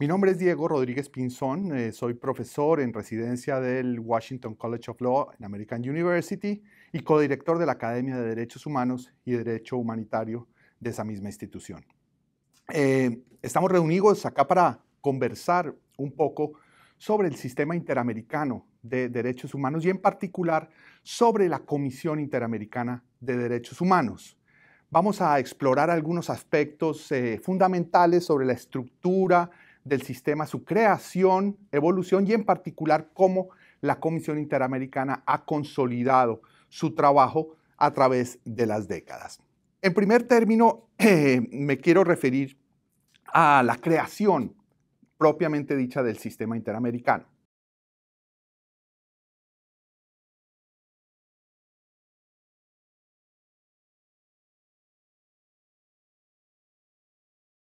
Mi nombre es Diego Rodríguez Pinzón, eh, soy profesor en residencia del Washington College of Law en American University y codirector de la Academia de Derechos Humanos y Derecho Humanitario de esa misma institución. Eh, estamos reunidos acá para conversar un poco sobre el sistema interamericano de derechos humanos y en particular sobre la Comisión Interamericana de Derechos Humanos vamos a explorar algunos aspectos eh, fundamentales sobre la estructura del sistema, su creación, evolución y en particular cómo la Comisión Interamericana ha consolidado su trabajo a través de las décadas. En primer término, me quiero referir a la creación propiamente dicha del sistema interamericano.